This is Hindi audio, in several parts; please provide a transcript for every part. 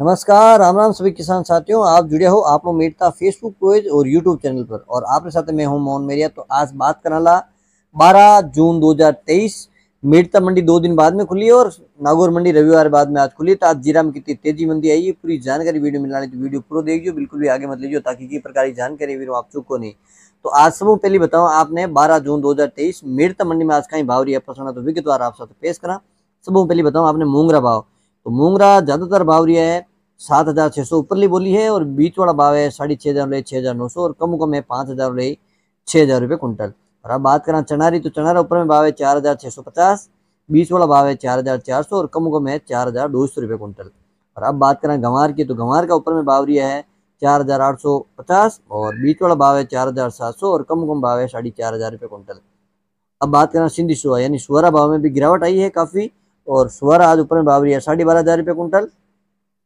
नमस्कार राम राम सभी किसान साथियों आप जुड़े हो आप लोग फेसबुक पेज और यूट्यूब चैनल पर और आपके साथ मैं हूं मोहन मेरिया तो आज बात करना ला बारह जून 2023 मेरता मंडी दो दिन बाद में खुली और नागौर मंडी रविवार बाद में आज खुली तो आज जीरा में कितनी तेजी मंदी आई है पूरी जानकारी वीडियो मिलना तो वीडियो पूरा देखियो बिल्कुल भी आगे मत लीजिए ताकि किसी प्रकार की जानकारी वीडियो आप चुको नहीं तो आज सब पहले बताओ आपने बारह जून दो हजार तेईस मंडी में आज कहीं भाव अपना तो विगतवार आप साथ पेश करा सब पहले बताओ आपने मूंगरा भाव तो मूंगरा ज़्यादातर भाव रही है सात हज़ार छह सौ ऊपरली बोली है और बीच वाला भाव है साढ़े छह हज़ार छः हज़ार नौ सौ और कम कम है पाँच हज़ार रही छह हज़ार रुपये कुंटल और अब बात करें चनारी तो चनारा ऊपर में भाव है चार हज़ार छः सौ पचास बीच वाला भाव है चार हज़ार चार सौ और कम कम है चार हज़ार दो सौ रुपये कुंटल और अब बात करें गंवार की तो गंवार का ऊपर में भाव रिया है चार हज़ार आठ सौ पचास और बीच वाला भाव है चार हज़ार सात सौ और कम कम भाव है साढ़े चार हज़ार रुपये कुंटल अब बात करें सिंधी सुहा यानी सुहरा भाव में भी गिरावट आई है काफ़ी और सुअर आज ऊपर में भाव रही है साढ़े बारह हज़ार रुपये कुंटल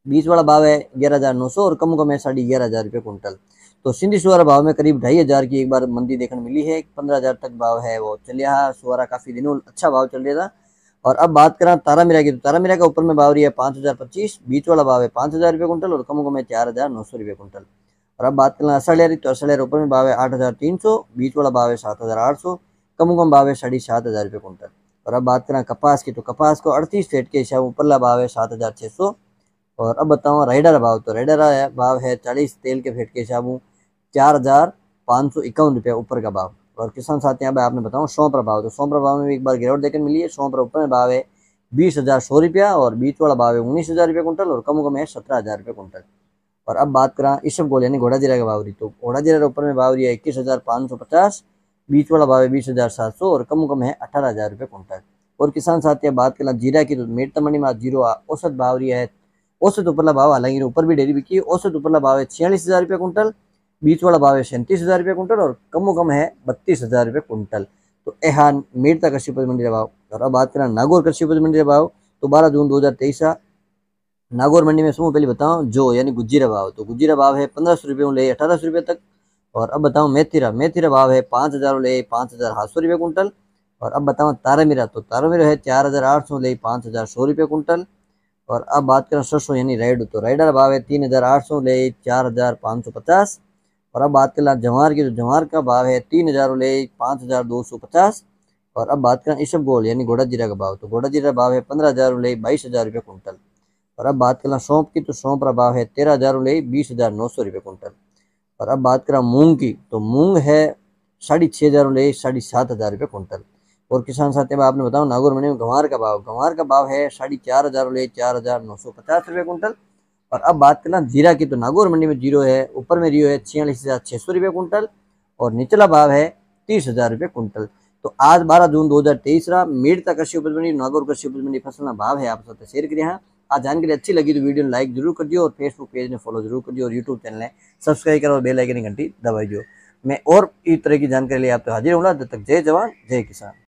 बीच वाला भाव है ग्यारह हज़ार नौ सौ और कम कम है साढ़े ग्यारह हज़ार रुपये कुंटल तो सिंधी सुअर भाव में करीब ढाई हज़ार की एक बार मंदी देखने मिली है पंद्रह हज़ार तक भाव है वो चल रहा सुअरा काफ़ी दिनों अच्छा भाव चल रहा था और अब बात करा तारा मीरा की तो तारा मीरा का ऊपर में भाव रही है पाँच हज़ार पच्चीस बीच वाला भाव है पाँच हज़ार रुपये कुंटल और कम कम है चार हज़ार नौ सौ रुपये कुंटल और अब बात करें की तो असड़ियार ऊपर में भाव है आठ हज़ार तीन सौ बीच वाला भाव है सात हज़ार आठ सौ कम कम भाव है साढ़े सात हज़ार रुपये कुंटल और अब बात करें कपास की तो कपास को अड़तीस फेट के हिसाब उपरला भाव है सात हज़ार छः सौ और अब बताऊँ राइडर भाव तो राइडर भाव है चालीस तेल के फेट के हिसाब चार हज़ार पाँच सौ इक्यावन रुपये ऊपर का भाव और किसान साथ यहाँ पर आपने बताऊँ सौंप भाव तो सौंप भाव में भी एक बार गिरावट देखने मिली है सौंप ऊपर में भाव है बीस हज़ार सौ रुपया और बीच वाला भाव है उन्नीस हज़ार रुपये कुंटल और कम कम है सत्रह हज़ार रुपये कुंटल और अब बात करा इस गोल यानी घोड़ा जीरा का बावरी तो घोड़ा जीरा ऊपर में भावरी है इक्कीस हज़ार पाँच सौ पचास बीच वाला भाव है बीस हज़ार सात सौ और कम कम है अठारह हज़ार रुपये कुंटल और किसान साथिया बात करना जीरा की तो मेट तमंडी तो में जीरो औसत भाव रही है औसत उपरला भाव हालांकि ऊपर भी डेरी बिकी औसत उपरला भाव है छियालीस हज़ार रुपये कुंटल बीच वाला भाव है सैंतीस हज़ार रुपये कुंटल और कमो कम है बत्तीस हज़ार रुपये कुंटल तो एहान मेटता कृषि उपज मंडी का भाव और अब बात करना नागौर कृषि उपज मंडी का भाव तो बारह जून दो हज़ार तेईस नागौर मंडी में सबको पहले बताऊँ जो यानी गुजीरा भाव तो गुजीरा भाव है पंद्रह सौ रुपये ले अठारह सौ रुपये तक और अब बताओ मेथीरा मेथीरा भाव है पाँच हज़ार ले पाँच हज़ार सात सौ रुपये कुंटल और अब बताओ तारामीरा तो तारामीरा है चार हज़ार आठ सौ ले पाँच हज़ार सौ रुपये कुंटल और अब बात करें सरसों यानी राइडू तो राइडर भाव है तीन हज़ार आठ सौ ले चार हज़ार पाँच सौ पचास और अब बात करें जवार की तो जवार का भाव है तीन हज़ार ले पाँच हज़ार दो सौ पचास और अब बात करें इसब गोल यानी घोड़ा जीरा का भाव तो घोड़ा जीरा भाव है पंद्रह हज़ार ले बाईस हज़ार रुपये कुंटल और अब बात करें सौंप की तो सौंप का भाव है तेरह हज़ार ले बीस हज़ार नौ सौ रुपये कुंटल और अब बात करा मूंग की तो मूंग है साढ़े छः हज़ार रुपये साढ़े सात हज़ार रुपये कुंटल और किसान साथी में आपने बताओ नागौर मंडी में गंवार का भाव गंवार का भाव है साढ़े चार हज़ार रुपये चार हज़ार नौ सौ पचास रुपये कुंटल और अब बात करना जीरा की तो नागौर मंडी में जीरो है ऊपर में रियो है छियालीस हज़ार छः सौ रुपये कुंटल और निचला भाव है तीस हज़ार रुपये कुंटल तो आज बारह जून दो हज़ार तेईस रहा मीर तक कृषि उपज मंडी नागौर कृषि उपज मंडी फसल भाव है आप साथ शेयर करिए आज जानकारी अच्छी लगी तो वीडियो लाइक जरूर कर दियो और फेसबुक पेज ने फॉलो जरूर कर दियो और यूट्यूब चैनल ने सब्सक्राइब करो और बेलाइकन की घंटी दबाई दियो मैं और इस तरह की जानकारी लिए आप तो हाजिर हूँ तब तक जय जवान जय किसान